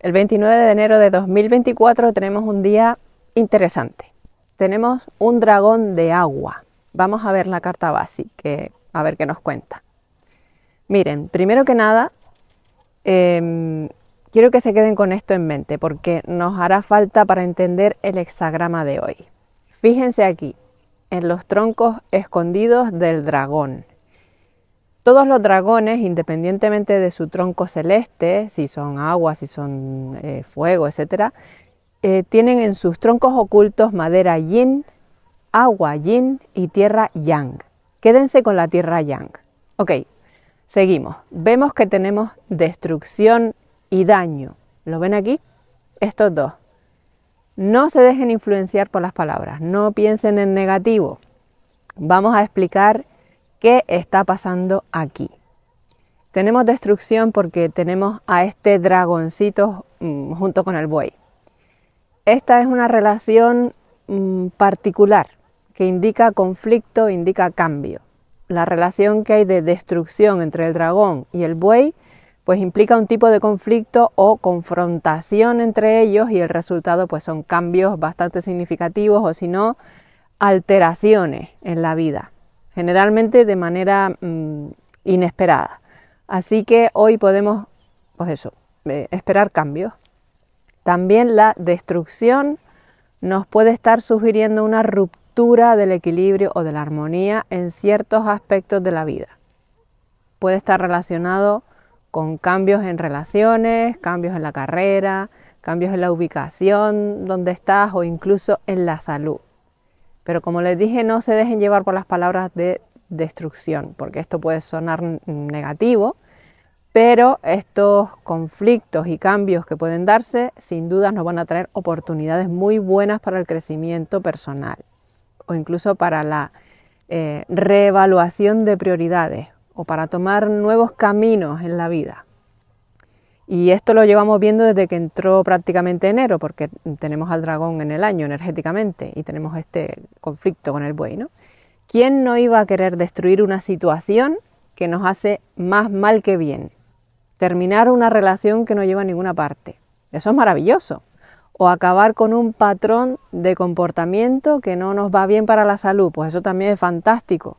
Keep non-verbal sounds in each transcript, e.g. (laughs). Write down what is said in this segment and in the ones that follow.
El 29 de enero de 2024 tenemos un día interesante. Tenemos un dragón de agua. Vamos a ver la carta básica, que a ver qué nos cuenta. Miren, primero que nada, em, quiero que se queden con esto en mente, porque nos hará falta para entender el hexagrama de hoy. Fíjense aquí, en los troncos escondidos del dragón. Todos los dragones, independientemente de su tronco celeste, si son agua, si son eh, fuego, etc., eh, tienen en sus troncos ocultos madera yin, agua yin y tierra yang. Quédense con la tierra yang. Ok, seguimos. Vemos que tenemos destrucción y daño. ¿Lo ven aquí? Estos dos. No se dejen influenciar por las palabras, no piensen en negativo. Vamos a explicar ¿Qué está pasando aquí? Tenemos destrucción porque tenemos a este dragoncito mm, junto con el buey. Esta es una relación mm, particular que indica conflicto, indica cambio. La relación que hay de destrucción entre el dragón y el buey pues implica un tipo de conflicto o confrontación entre ellos y el resultado pues son cambios bastante significativos o si no alteraciones en la vida generalmente de manera mm, inesperada. Así que hoy podemos, pues eso, eh, esperar cambios. También la destrucción nos puede estar sugiriendo una ruptura del equilibrio o de la armonía en ciertos aspectos de la vida. Puede estar relacionado con cambios en relaciones, cambios en la carrera, cambios en la ubicación donde estás o incluso en la salud. Pero como les dije, no se dejen llevar por las palabras de destrucción, porque esto puede sonar negativo, pero estos conflictos y cambios que pueden darse sin duda, nos van a traer oportunidades muy buenas para el crecimiento personal o incluso para la eh, reevaluación de prioridades o para tomar nuevos caminos en la vida. Y esto lo llevamos viendo desde que entró prácticamente enero, porque tenemos al dragón en el año energéticamente y tenemos este conflicto con el buey. ¿Quién no iba a querer destruir una situación que nos hace más mal que bien? Terminar una relación que no lleva a ninguna parte. Eso es maravilloso. O acabar con un patrón de comportamiento que no nos va bien para la salud. Pues eso también es fantástico.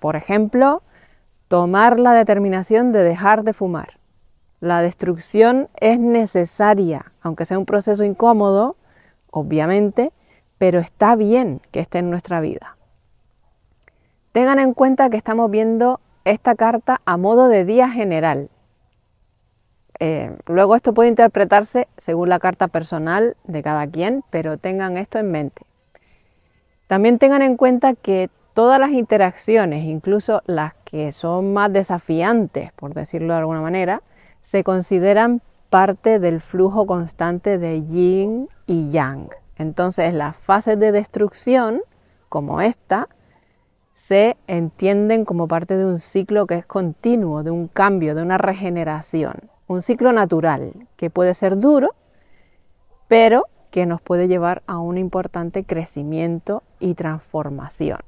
por ejemplo, tomar la determinación de dejar de fumar la destrucción es necesaria, aunque sea un proceso incómodo, obviamente, pero está bien que esté en nuestra vida. Tengan en cuenta que estamos viendo esta carta a modo de día general. Eh, luego esto puede interpretarse según la carta personal de cada quien, pero tengan esto en mente. También tengan en cuenta que todas las interacciones, incluso las que son más desafiantes, por decirlo de alguna manera, se consideran parte del flujo constante de yin y yang. Entonces las fases de destrucción, como esta, se entienden como parte de un ciclo que es continuo, de un cambio, de una regeneración, un ciclo natural que puede ser duro, pero que nos puede llevar a un importante crecimiento y transformación.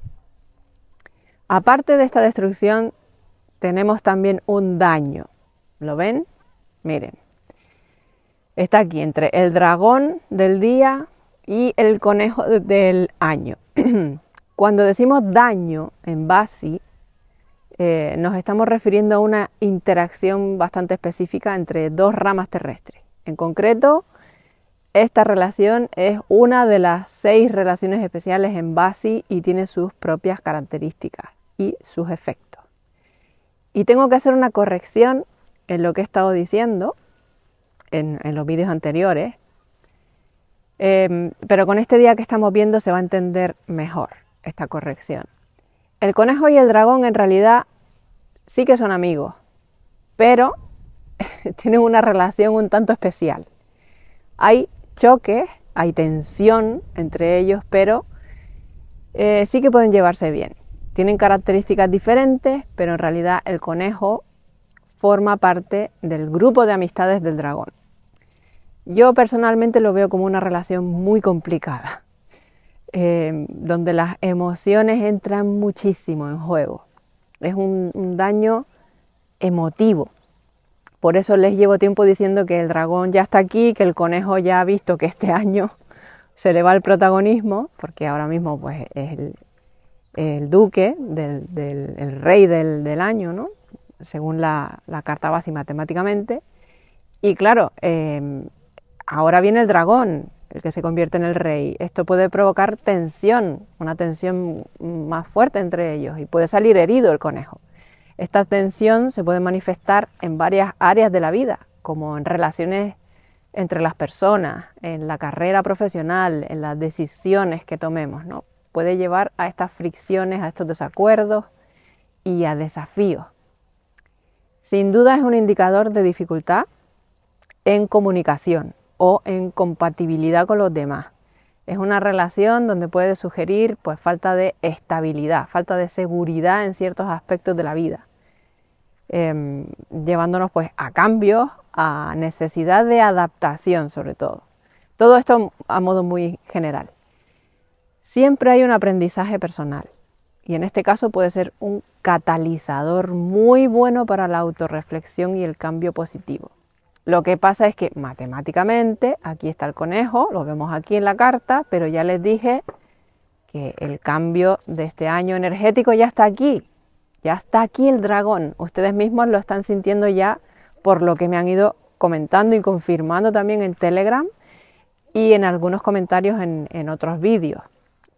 Aparte de esta destrucción, tenemos también un daño, ¿Lo ven? Miren. Está aquí entre el dragón del día y el conejo del año. (clears throat) Cuando decimos daño en Basi, eh, nos estamos refiriendo a una interacción bastante específica entre dos ramas terrestres. En concreto, esta relación es una de las seis relaciones especiales en Basi y tiene sus propias características y sus efectos. Y tengo que hacer una corrección en lo que he estado diciendo en, los vídeos anteriores, em, pero con este día que estamos viendo se va a entender mejor esta corrección. El conejo y el dragón en realidad sí que son amigos, pero (laughs) tienen una relación un tanto especial. Hay choques, hay tensión entre ellos, pero eh, sí que pueden llevarse bien. Tienen características diferentes, pero en realidad el conejo forma parte del grupo de amistades del dragón. Yo personalmente lo veo como una relación muy complicada, (laughs) eh, donde las emociones entran muchísimo en juego. Es un, daño emotivo. Por eso les llevo tiempo diciendo que el dragón ya está aquí, que el conejo ya ha visto que este (laughs) año se le va el protagonismo, porque ahora mismo pues, es el, duque, del, el rey del, año, ¿no? según la, carta base matemáticamente. Y claro, em, ahora viene el dragón, el que se convierte en el rey. Esto puede provocar tensión, una tensión más fuerte entre ellos y puede salir herido el conejo. Esta tensión se puede manifestar en varias áreas de la vida, como en relaciones entre las personas, en la carrera profesional, en las decisiones que tomemos. ¿no? Puede llevar a estas fricciones, a estos desacuerdos y a desafíos. Sin duda es un indicador de dificultad en comunicación o en compatibilidad con los demás. Es una relación donde puede sugerir pues, falta de estabilidad, falta de seguridad en ciertos aspectos de la vida, em, llevándonos pues, a cambios, a necesidad de adaptación sobre todo. Todo esto a modo muy general. Siempre hay un aprendizaje personal y en este caso puede ser un catalizador muy bueno para la autorreflexión y el cambio positivo. Lo que pasa es que matemáticamente, aquí está el conejo, lo vemos aquí en la carta, pero ya les dije que el cambio de este año energético ya está aquí, ya está aquí el dragón, ustedes mismos lo están sintiendo ya por lo que me han ido comentando y confirmando también en Telegram y en algunos comentarios en, otros vídeos.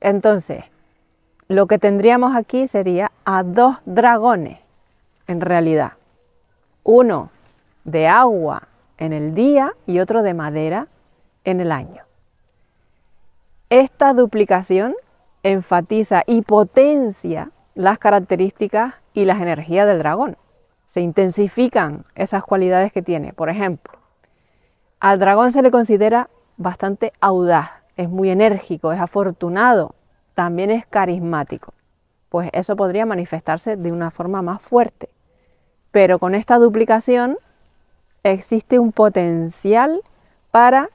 Entonces, lo que tendríamos aquí sería a dos dragones, en realidad. Uno de agua en el día y otro de madera en el año. Esta duplicación enfatiza y potencia las características y las energías del dragón. Se intensifican esas cualidades que tiene. Por ejemplo, al dragón se le considera bastante audaz, es muy enérgico, es afortunado, también es carismático, pues eso podría manifestarse de una forma más fuerte. Pero con esta duplicación existe un potencial para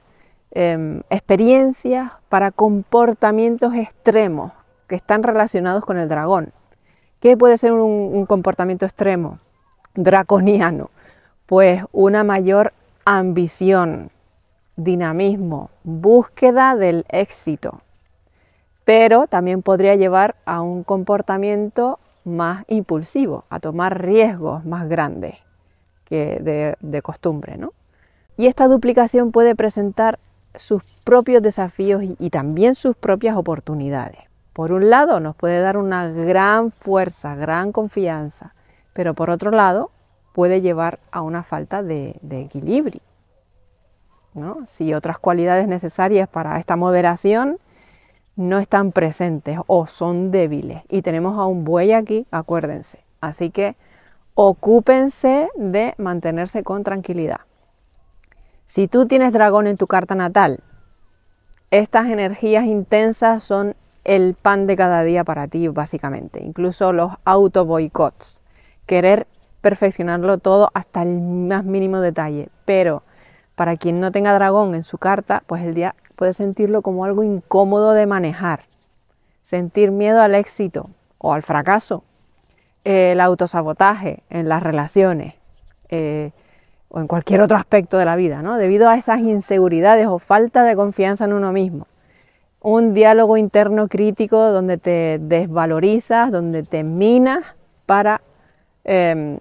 em, experiencias, para comportamientos extremos que están relacionados con el dragón. ¿Qué puede ser un comportamiento extremo? Draconiano. Pues una mayor ambición, dinamismo, búsqueda del éxito, pero también podría llevar a un comportamiento más impulsivo, a tomar riesgos más grandes que de, costumbre. Y esta duplicación puede presentar sus propios desafíos y, también sus propias oportunidades. Por un lado, nos puede dar una gran fuerza, gran confianza, pero por otro lado, puede llevar a una falta de, equilibrio. Si otras cualidades necesarias para esta moderación no están presentes o son débiles. Y tenemos a un buey aquí, acuérdense. Así que ocúpense de mantenerse con tranquilidad. Si tú tienes dragón en tu carta natal, estas energías intensas son el pan de cada día para ti, básicamente. Incluso los auto boicots. Querer perfeccionarlo todo hasta el más mínimo detalle. Pero para quien no tenga dragón en su carta, pues el día puedes sentirlo como algo incómodo de manejar, sentir miedo al éxito o al fracaso, el autosabotaje en las relaciones eh, o en cualquier otro aspecto de la vida, ¿no? debido a esas inseguridades o falta de confianza en uno mismo. Un diálogo interno crítico donde te desvalorizas, donde te minas para em,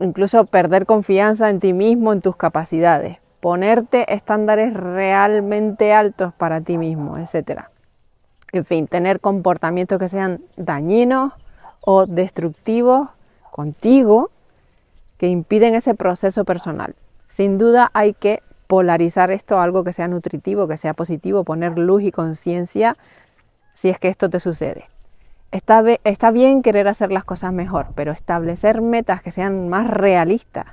incluso perder confianza en ti mismo, en tus capacidades ponerte estándares realmente altos para ti mismo, etc. En fin, tener comportamientos que sean dañinos o destructivos contigo que impiden ese proceso personal. Sin duda hay que polarizar esto a algo que sea nutritivo, que sea positivo, poner luz y conciencia si es que esto te sucede. Está, está bien querer hacer las cosas mejor, pero establecer metas que sean más realistas,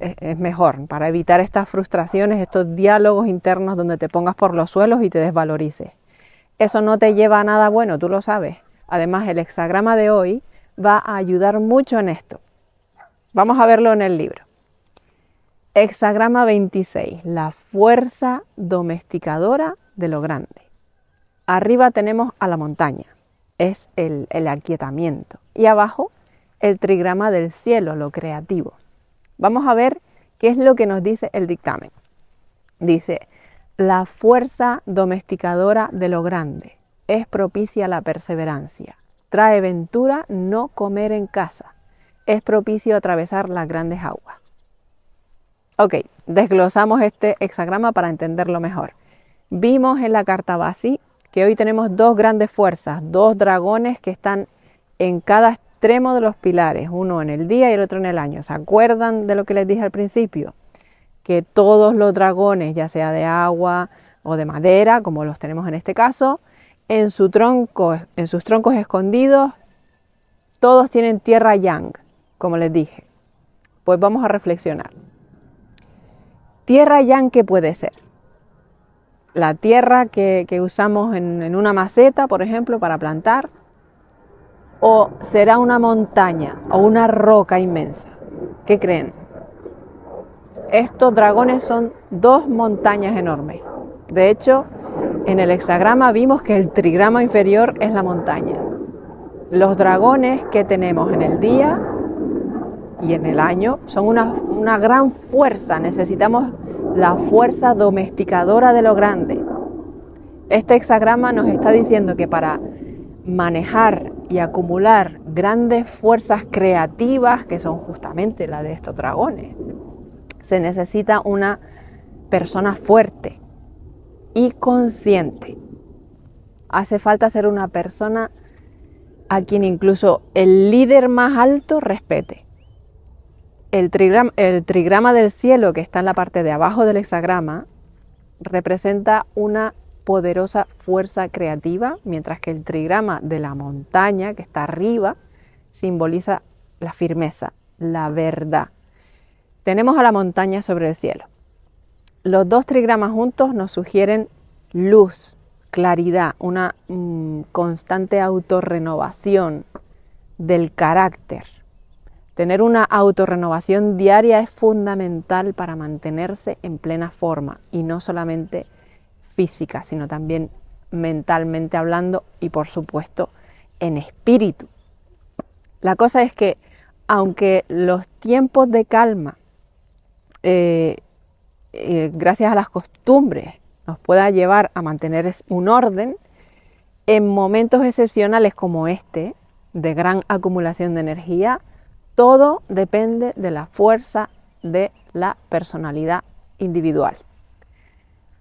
es, mejor para evitar estas frustraciones, estos diálogos internos donde te pongas por los suelos y te desvalorices. Eso no te lleva a nada bueno, tú lo sabes. Además, el hexagrama de hoy va a ayudar mucho en esto. Vamos a verlo en el libro. Hexagrama 26, la fuerza domesticadora de lo grande. Arriba tenemos a la montaña, es el, el aquietamiento. Y abajo, el trigrama del cielo, lo creativo. Vamos a ver qué es lo que nos dice el dictamen. Dice, la fuerza domesticadora de lo grande es propicia a la perseverancia. Trae ventura no comer en casa. Es propicio atravesar las grandes aguas. Ok, desglosamos este hexagrama para entenderlo mejor. Vimos en la carta Basi que hoy tenemos dos grandes fuerzas, dos dragones que están en cada extremo de los pilares, uno en el día y el otro en el año. ¿Se acuerdan de lo que les dije al principio? Que todos los dragones, ya sea de agua o de madera, como los tenemos en este caso, en, su tronco, en sus troncos escondidos, todos tienen tierra yang, como les dije. Pues vamos a reflexionar. Tierra yang, ¿qué puede ser? La tierra que, usamos en una maceta, por ejemplo, para plantar o será una montaña o una roca inmensa? ¿Qué creen? Estos dragones son dos montañas enormes. De hecho, en el hexagrama vimos que el trigrama inferior es la montaña. Los dragones que tenemos en el día y en el año son una, gran fuerza. Necesitamos la fuerza domesticadora de lo grande. Este hexagrama nos está diciendo que para manejar y acumular grandes fuerzas creativas que son justamente las de estos dragones. Se necesita una persona fuerte y consciente. Hace falta ser una persona a quien incluso el líder más alto respete. El trigrama, el trigrama del cielo que está en la parte de abajo del hexagrama representa una poderosa fuerza creativa, mientras que el trigrama de la montaña que está arriba simboliza la firmeza, la verdad. Tenemos a la montaña sobre el cielo. Los dos trigramas juntos nos sugieren luz, claridad, una mm, constante autorrenovación del carácter. Tener una autorrenovación diaria es fundamental para mantenerse en plena forma y no solamente física, sino también mentalmente hablando y por supuesto en espíritu. La cosa es que aunque los tiempos de calma, eh, eh, gracias a las costumbres, nos pueda llevar a mantener un orden, en momentos excepcionales como este, de gran acumulación de energía, todo depende de la fuerza de la personalidad individual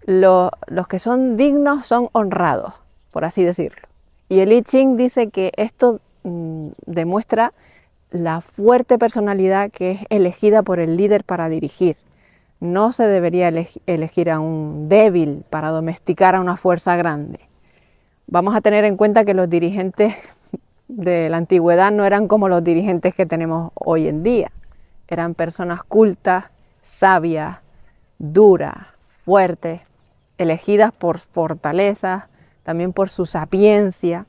los que son dignos son honrados, por así decirlo. Y el I Ching dice que esto mm, demuestra la fuerte personalidad que es elegida por el líder para dirigir. No se debería elegir a un débil para domesticar a una fuerza grande. Vamos a tener en cuenta que los dirigentes (laughs) de la antigüedad no eran como los dirigentes que tenemos hoy en día. Eran personas cultas, sabias, duras, fuertes, elegidas por fortalezas, también por su sapiencia.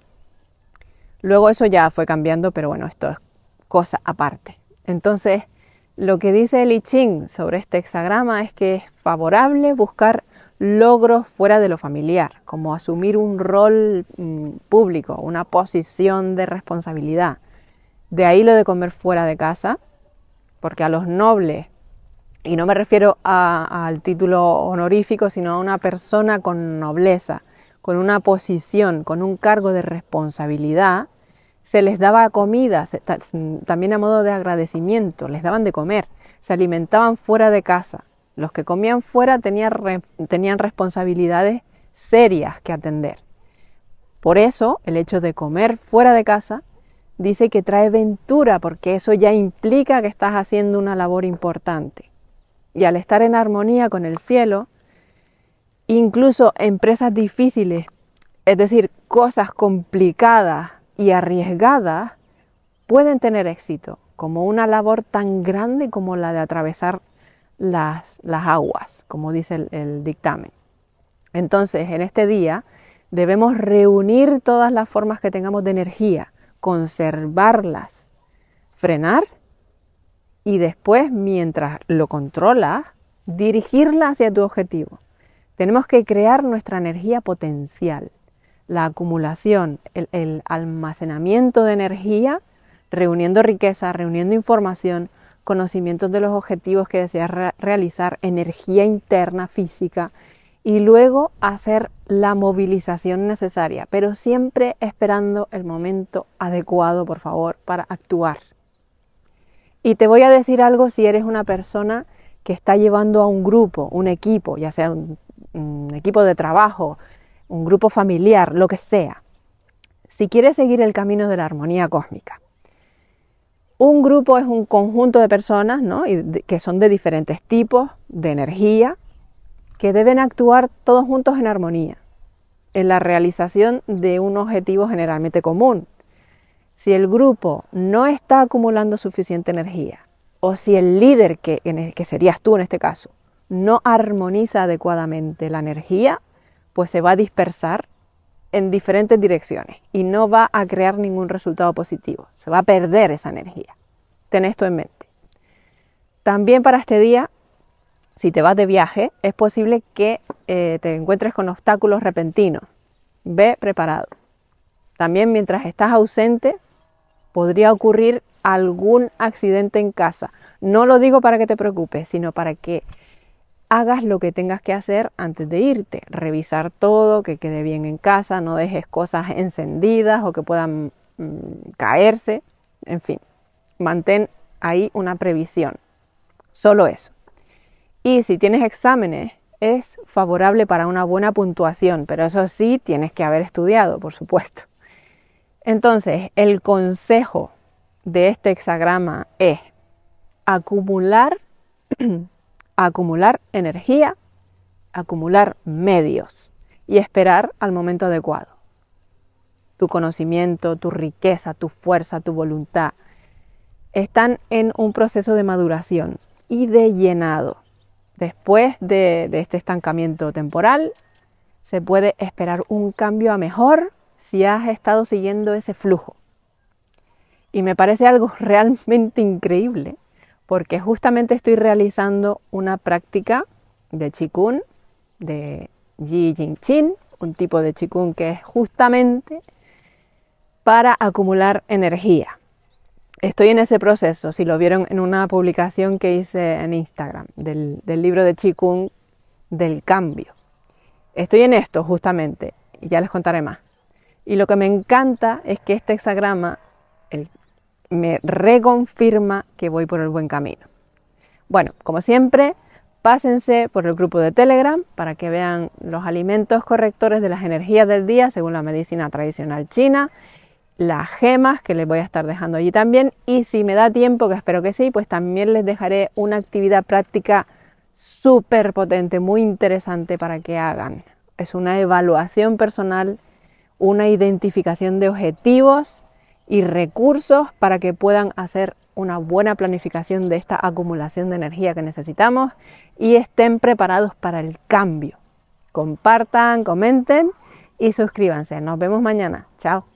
Luego eso ya fue cambiando, pero bueno, esto es cosa aparte. Entonces, lo que dice el Ching sobre este hexagrama es que es favorable buscar logros fuera de lo familiar, como asumir un rol mm, público, una posición de responsabilidad. De ahí lo de comer fuera de casa, porque a los nobles y no me refiero al título honorífico, sino a una persona con nobleza, con una posición, con un cargo de responsabilidad, se les daba comida, también a modo de agradecimiento, les daban de comer, se alimentaban fuera de casa. Los que comían fuera tenían responsabilidades serias que atender. Por eso, el hecho de comer fuera de casa dice que trae ventura, porque eso ya implica que estás haciendo una labor importante y al estar en armonía con el cielo, incluso empresas difíciles, es decir, cosas complicadas y arriesgadas, pueden tener éxito, como una labor tan grande como la de atravesar las, aguas, como dice el dictamen. Entonces, en este día debemos reunir todas las formas que tengamos de energía, conservarlas, frenar y después, mientras lo controlas, dirigirla hacia tu objetivo. Tenemos que crear nuestra energía potencial. La acumulación, el, almacenamiento de energía, reuniendo riqueza, reuniendo información, conocimientos de los objetivos que deseas realizar, energía interna física y luego hacer la movilización necesaria, pero siempre esperando el momento adecuado, por favor, para actuar. Y te voy a decir algo si eres una persona que está llevando a un grupo, un equipo, ya sea un, equipo de trabajo, un grupo familiar, lo que sea. Si quieres seguir el camino de la armonía cósmica, un grupo es un conjunto de personas que son de diferentes tipos de energía que deben actuar todos juntos en armonía, en la realización de un objetivo generalmente común, si el grupo no está acumulando suficiente energía o si el líder, que, que serías tú en este caso, no armoniza adecuadamente la energía, pues se va a dispersar en diferentes direcciones y no va a crear ningún resultado positivo. Se va a perder esa energía. Ten esto en mente. También para este día, si te vas de viaje, es posible que eh, te encuentres con obstáculos repentinos. Ve preparado. También mientras estás ausente, podría ocurrir algún accidente en casa. No lo digo para que te preocupes, sino para que hagas lo que tengas que hacer antes de irte. Revisar todo, que quede bien en casa, no dejes cosas encendidas o que puedan mm, caerse. En fin, mantén ahí una previsión. Solo eso. Y si tienes exámenes, es favorable para una buena puntuación, pero eso sí tienes que haber estudiado, por supuesto. Entonces, el consejo de este hexagrama es acumular, (clears throat) acumular energía, acumular medios y esperar al momento adecuado. Tu conocimiento, tu riqueza, tu fuerza, tu voluntad están en un proceso de maduración y de llenado. Después de, de este estancamiento temporal, se puede esperar un cambio a mejor si has estado siguiendo ese flujo. Y me parece algo (laughs) realmente increíble, porque justamente estoy realizando una práctica de chikun de Yi Jing Chin, un tipo de chikun que es justamente para acumular energía. Estoy en ese proceso, si lo vieron en una publicación que hice en Instagram del, libro de chikun del cambio. Estoy en esto justamente, y ya les contaré más. Y lo que me encanta es que este hexagrama me reconfirma que voy por el buen camino. Bueno, como siempre, pásense por el grupo de Telegram para que vean los alimentos correctores de las energías del día según la medicina tradicional china, las gemas que les voy a estar dejando allí también y si me da tiempo, que espero que sí, pues también les dejaré una actividad práctica súper potente, muy interesante para que hagan. Es una evaluación personal una identificación de objetivos y recursos para que puedan hacer una buena planificación de esta acumulación de energía que necesitamos y estén preparados para el cambio. Compartan, comenten y suscríbanse. Nos vemos mañana. Chao.